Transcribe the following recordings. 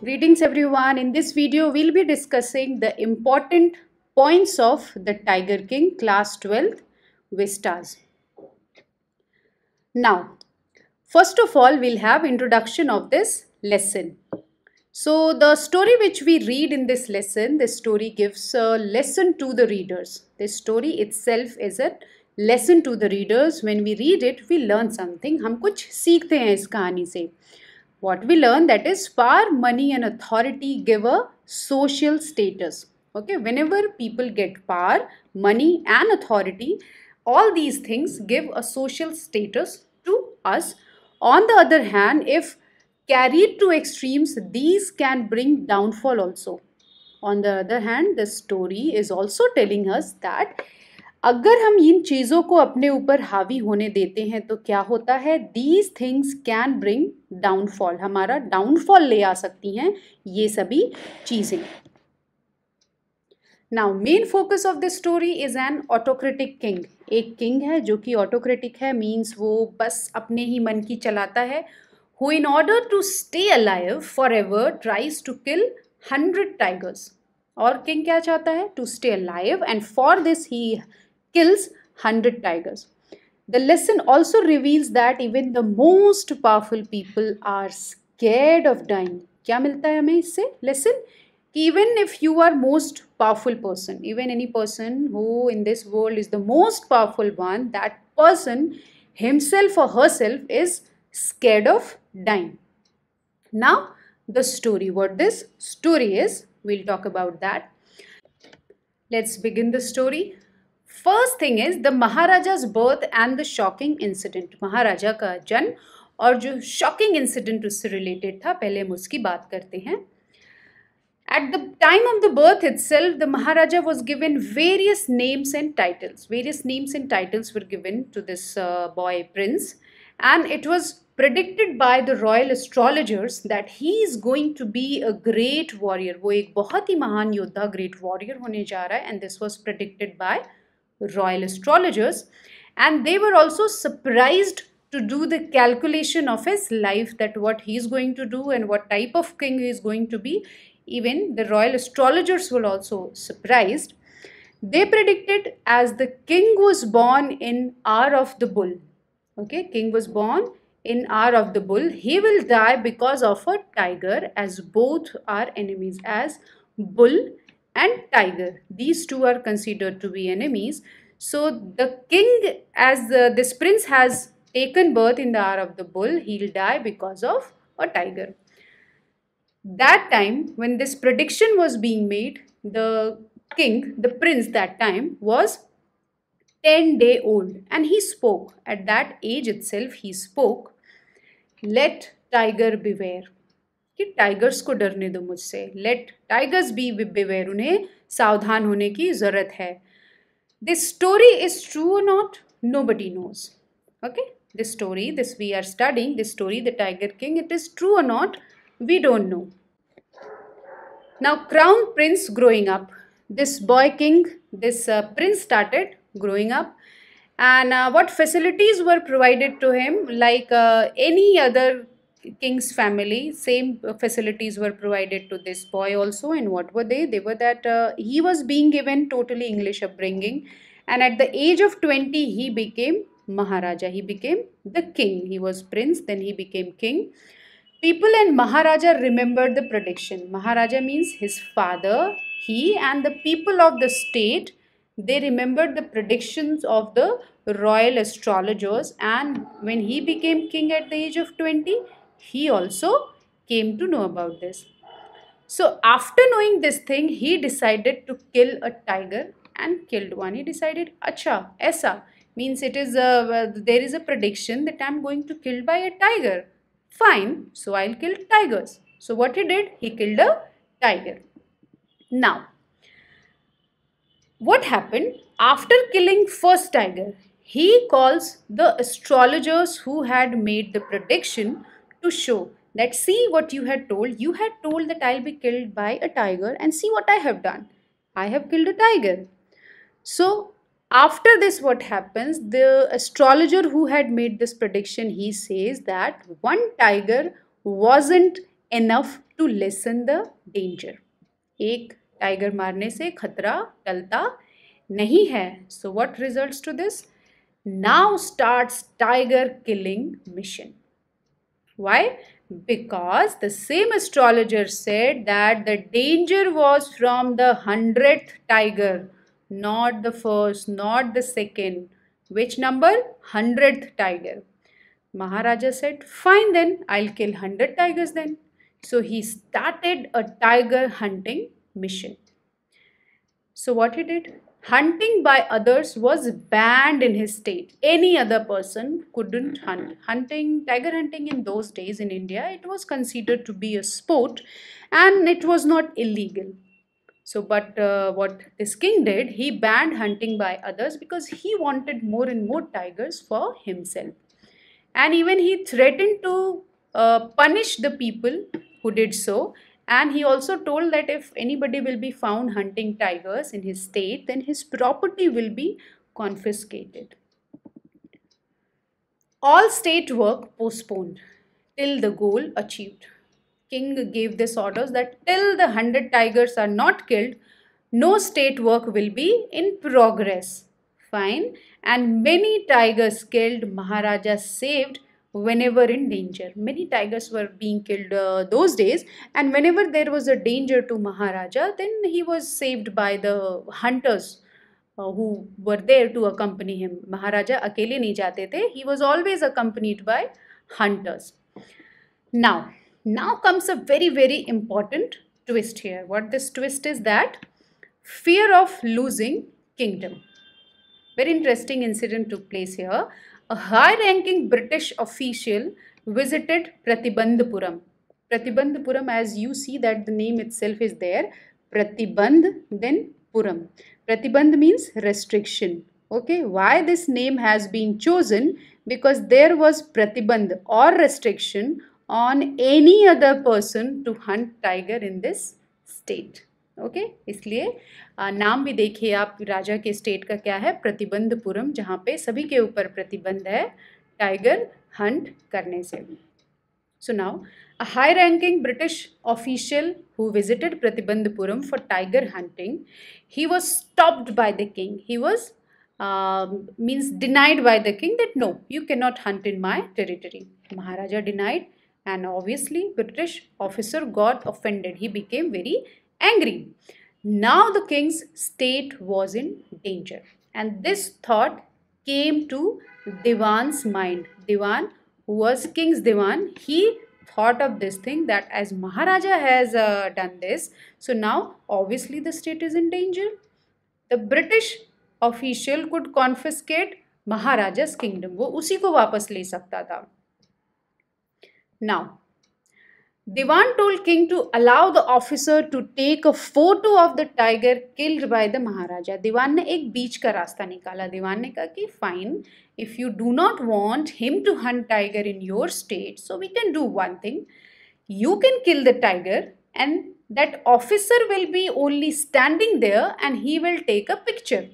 Greetings everyone. In this video, we'll be discussing the important points of the Tiger King Class 12 Vistas. Now, first of all, we'll have introduction of this lesson. So the story which we read in this lesson, this story gives a lesson to the readers. This story itself is a lesson to the readers when we read it we learn something हम कुछ सीखते हैं इस कहानी से what we learn that is power money and authority give social status okay whenever people get power money and authority all these things give a social status to us on the other hand if carried to extremes these can bring downfall also on the other hand the story is also telling us that अगर हम इन चीज़ों को अपने ऊपर हावी होने देते हैं तो क्या होता है these things can bring downfall हमारा डाउनफॉल ले आ सकती हैं ये सभी चीज़ें now main focus of the story is an autocratic king एक किंग है जो कि ऑटोक्रेटिक है मीन्स वो बस अपने ही मन की चलाता है who in order to stay alive forever tries to kill hundred tigers और किंग क्या चाहता है to stay alive and for this he kills 100 tigers. The lesson also reveals that even the most powerful people are scared of dying. क्या मिलता है हमें इससे lesson कि even if you are most powerful person even any person who in this world is the most powerful one that person himself और हर scared of dying. Now, the story, what this story is, we'll talk about that. Let's begin the story. First thing is the Maharaja's birth and the shocking incident. Maharaja का जन्म और जो shocking incident उससे related था पहले हम उसकी बात करते हैं At the time of the birth itself, the Maharaja was given various names and titles. Various names and titles were given to this uh, boy prince, and it was predicted by the royal astrologers that he is going to be a great warrior. वो एक बहुत ही महान योद्धा, great warrior होने जा रहा है, and this was predicted by royal astrologers and they were also surprised to do the calculation of his life that what he's going to do and what type of king is going to be even the royal astrologers were also surprised they predicted as the king was born in hour of the bull okay king was born in hour of the bull he will die because of a tiger as both are enemies as bull and tiger. These two are considered to be enemies. So the king, as the, uh, this prince has taken birth in the hour of the bull, he'll die because of a tiger. That time, when this prediction was being made, the king, the prince that time, was 10 day old and he spoke. At that age itself, he spoke, Let tiger beware. कि tigers को डरने दो मुझसे late tigers B बिबेवेर उन्हें सावधान होने की ज़रूरत है this story is true not nobody knows okay this story this we are starting this story the tiger king it is true not we don't know now crown prince growing up this boy king this uh, prince started growing up and what facilities were provided to him like any other king's family same facilities were provided to this boy also and what were they they were that uh, he was being given totally english upbringing and at the age of 20 he became maharaja he became the king he was prince then he became king people and maharaja remembered the prediction maharaja means his father he and the people of the state they remembered the predictions of the royal astrologers and when he became king at the age of 20 he also came to know about this. So after knowing this thing, he decided to kill a tiger and killed one. He decided, acha, esa means it is a, uh, there is a prediction that I'm going to kill by a tiger. Fine, so I'll kill tigers. So what he did, he killed a tiger. Now, what happened after killing first tiger? He calls the astrologers who had made the prediction to show that see what you had told. You had told that I'll be killed by a tiger and see what I have done. I have killed a tiger. So after this what happens the astrologer who had made this prediction he says that one tiger wasn't enough to lessen the danger एक tiger मारने से खतरा टलता नहीं है So what results to this? Now starts tiger killing mission. Why? Because the same astrologer said that the danger was from the hundredth tiger, not the first, not the second. Which number? Hundredth tiger. Maharaja said, fine then, I'll kill hundred tigers then. So he started a tiger hunting mission. So what he did? hunting by others was banned in his state any other person couldn't mm-hmm. hunt hunting tiger hunting in those days in india it was considered to be a sport and it was not illegal so but uh, what this king did he banned hunting by others because he wanted more and more tigers for himself and even he threatened to uh, punish the people who did so and he also told that if anybody will be found hunting tigers in his state, then his property will be confiscated. All state work postponed till the goal achieved. King gave this orders that till the hundred tigers are not killed, no state work will be in progress. Fine. And many tigers killed, Maharaja saved whenever in danger. Many tigers were being killed uh, those days and whenever there was a danger to Maharaja then he was saved by the hunters uh, who were there to accompany him. Maharaja akele nahi jate the. He was always accompanied by hunters. Now, now comes a very very important twist here. What this twist is that fear of losing kingdom. Very interesting incident took place here a high-ranking British official visited Pratibandhapuram. Pratibandhapuram, as you see that the name itself is there, Pratibandh, then Puram. Pratibandh means restriction. Okay, why this name has been chosen? Because there was Pratibandh or restriction on any other person to hunt tiger in this state. Okay okay? इसलिए नाम भी देखिए आप राजा के state का क्या है प्रतिबंधपुरम जहाँ पे सभी के ऊपर प्रतिबंध है टाइगर हंट करने से भी सुनाओ a high ranking British official who visited Pratibandapuram for tiger hunting he was stopped by the king he was means denied by the king that no you can not hunt in my territory maharaja denied and obviously british officer got offended he became very angry. Now the king's state was in danger. And this thought came to Divan's mind. Divan, who was king's Divan, he thought of this thing that as Maharaja has uh, done this, so now obviously the state is in danger. The British official could confiscate Maharaja's kingdom. वो उसी को वापस ले सकता था. Now, Diwan told king to allow the officer to take a photo of the tiger killed by the Maharaja. Diwan ne ek beach ka rasta nikala. Diwan ne ka ki fine, if you do not want him to hunt tiger in your state, so we can do one thing. You can kill the tiger and that officer will be only standing there and he will take a picture.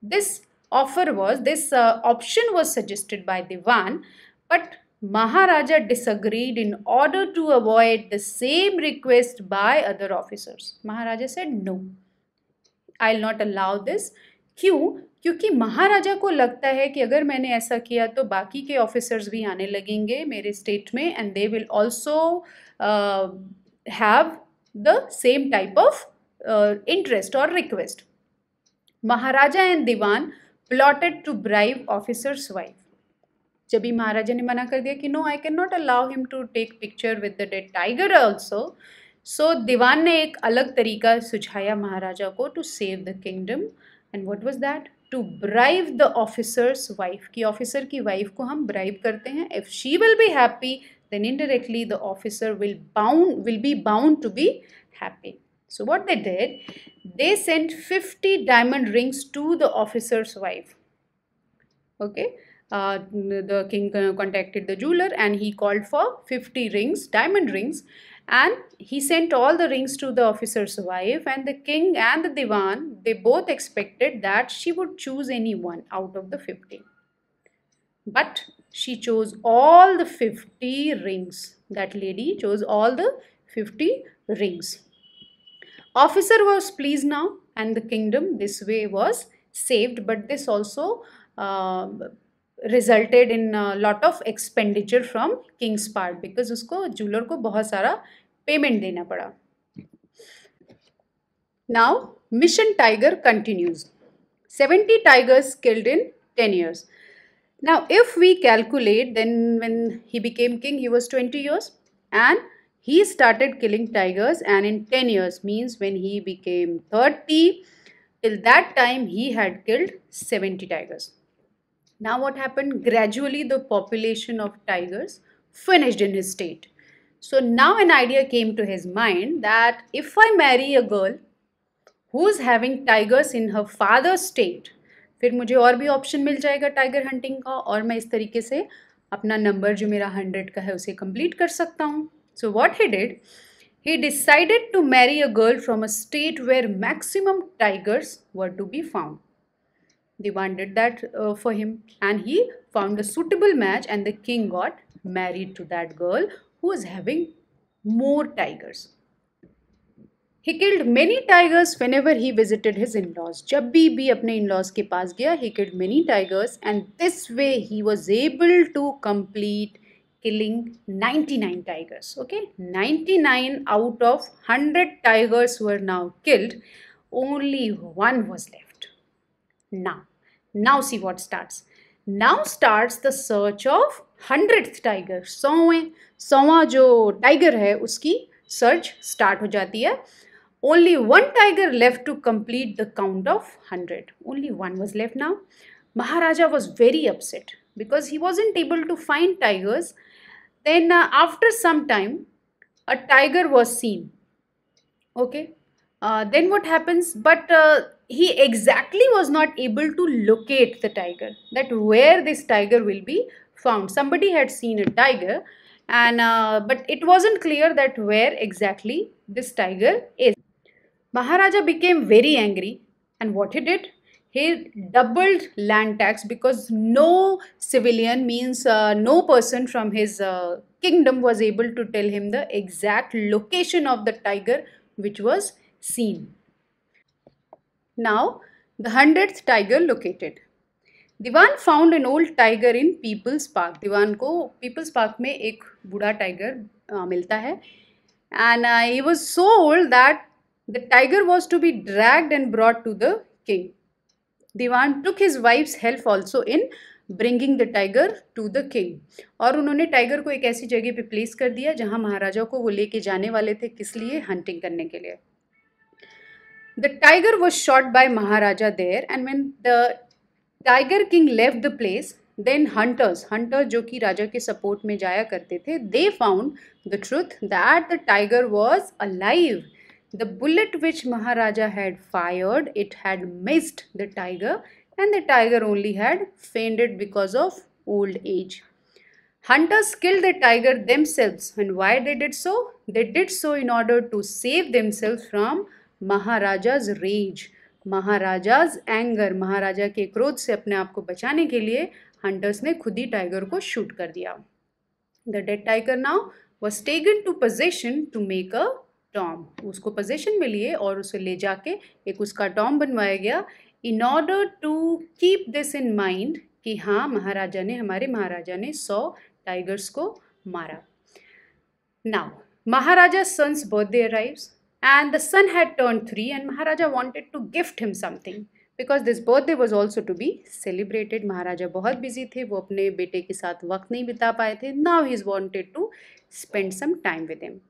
This offer was, this uh, option was suggested by Diwan but Maharaja disagreed in order to avoid the same request by other officers. Maharaja said, No, I'll not allow this. क्यों क्योंकि महाराजा को लगता है कि अगर मैंने ऐसा किया तो बाकी के ऑफिसर्स भी आने लगेंगे मेरे स्टेट में and they will also have the same type of interest और request maharaja and dewan plotted to bribe officer's wife जब ही महाराजा ने मना कर दिया कि no I can not allow him to take picture with the dead tiger also so dewan ने एक अलग तरीका सुझाया महाराजा को to save the kingdom and what was that to bribe the officer's wife की ऑफिसर की वाइफ को हम ब्राइव करते हैं if she will be happy then indirectly the officer will bound will be bound to be happy so what they did they sent fifty diamond rings to the officer's wife okay Uh, the king uh, contacted the jeweler and he called for 50 rings, diamond rings and he sent all the rings to the officer's wife and the king and the divan, they both expected that she would choose any one out of the 50. But she chose all the 50 rings. That lady chose all the 50 rings. Officer was pleased now and the kingdom this way was saved but this also uh, resulted in lot of expenditure from king's part because उसको jeweller को बहुत सारा payment देना पड़ा now mission tiger continues 70 tigers killed in 10 years. Now, if we calculate, then when he became king, he was 20 years and he started killing tigers and in 10 years means when he became 30, till that time he had killed 70 tigers. Now what happened? Gradually the population of tigers finished in his state. So now an idea came to his mind that if I marry a girl who's having tigers in her father's state, फिर मुझे और भी option मिल जाएगा tiger hunting का और मैं इस तरीके से अपना नंबर जो मेरा हंड्रेड का है उसे कंप्लीट कर सकता हूँ so what he did he decided to marry a girl from a state where maximum tigers were to be found demanded that uh, for him and he found a suitable match and the king got married to that girl who was having more tigers. He killed many tigers whenever he visited his in-laws. Jabbi bhi apne in-laws ke paas gaya, he killed many tigers and this way he was able to complete killing 99 tigers. Okay, 99 out of 100 tigers were now killed. Only one was left now. Now see what starts. Now starts the search of 100th tiger. So, so jo tiger hai, uski search start ho jati hai. Only one tiger left to complete the count of 100. Only one was left now. Maharaja was very upset because he wasn't able to find tigers. Then uh, after some time, a tiger was seen. Okay. Uh, then what happens? But uh, he exactly was not able to locate the tiger, that where this tiger will be found. Somebody had seen a tiger and uh, but it wasn't clear that where exactly this tiger is. Maharaja became very angry and what he did? He doubled land tax because no civilian means uh, no person from his uh, kingdom was able to tell him the exact location of the tiger which was seen. Now, the hundredth tiger located. Dewan found an old tiger in people's park dewan को people's park में एक बूढ़ा tiger मिलता है and he was so old that the tiger was to be dragged and brought to the king dewan took his wife's help also in bringing the tiger to the king और उन्होंने tiger को एक ऐसी जगह पर place कर दिया जहाँ महाराजा को वो लेके जाने वाले थे किस लिए हंटिंग करने के लिए The tiger was shot by Maharaja there, and when the tiger king left the place, then hunters, hunters जो कि राजा support में jaya करते they found the truth that the tiger was alive. The bullet which Maharaja had fired, it had missed the tiger, and the tiger only had fainted because of old age. Hunters killed the tiger themselves, and why they did so? They did so in order to save themselves from maharaja's rage maharaja's anger maharaja के क्रोध से अपने आप को बचाने के लिए hunters ने खुद ही टाइगर को शूट कर दिया the dead tiger now was taken to possession to make a tomb उसको पोजेशन में लिए और उसे ले जाके एक उसका टॉम बनवाया गया in order to keep this in mind कि हाँ महाराजा ने हमारे महाराजा ने सौ टाइगर्स को मारा now maharaja son's birthday arrives and the son had turned three and maharaja wanted to gift him something because this birthday was also to be celebrated maharaja bahut busy the wo apne bete ke sath waqt nahi now he wanted to spend some time with him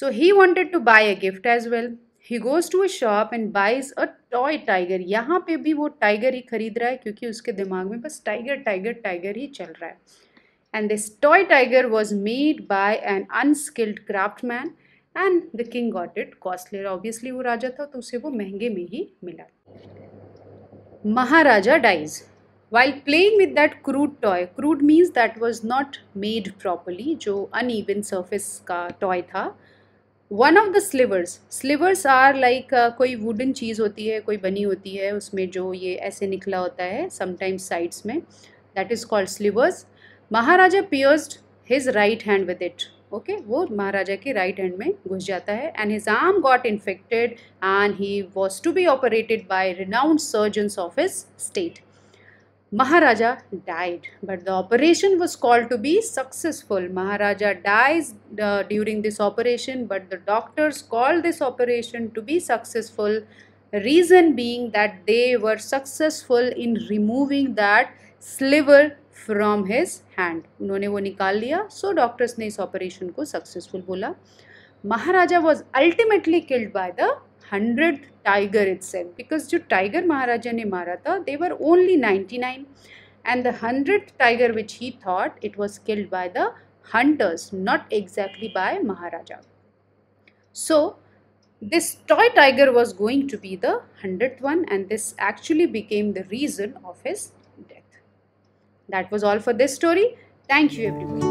so he wanted to buy a gift as well he goes to a shop and buys a toy tiger yahan pe bhi wo tiger hi khareed raha hai kyunki uske dimag mein bas tiger tiger tiger hi chal and this toy tiger was made by an unskilled craftsman and the king got it costly obviously वो राजा था तो उसे वो महंगे में ही मिला Maharaja dies while playing with that crude toy crude means that was not made properly जो अन ईवन सर्फेस का टॉय था one of the slivers slivers are like कोई वुडन चीज़ होती है कोई बनी होती है उसमें जो ये ऐसे निकला होता है समटाइम्स साइड्स में that is called slivers Maharaja pierced his right hand with it okay वो महाराजा के राइट हैंड में घुस जाता है and his arm got infected and he was to be operated by renowned surgeons of his state Maharaja died but the operation was called to be successful Maharaja dies during this operation but the doctors call this operation to be successful reason being that they were successful in removing that sliver from his hand उन्होंने वो निकाल लिया सो so doctors ने इस operation को successful बोला Maharaja was ultimately killed by the hundred tiger it's because जो tiger Maharaja ने मारा था they were only ninety nine and the hundred tiger which he thought it was killed by the hunters not exactly by Maharaja so this toy tiger was going to be the hundred one and this actually became the reason of his That was all for this story. Thank you everyone.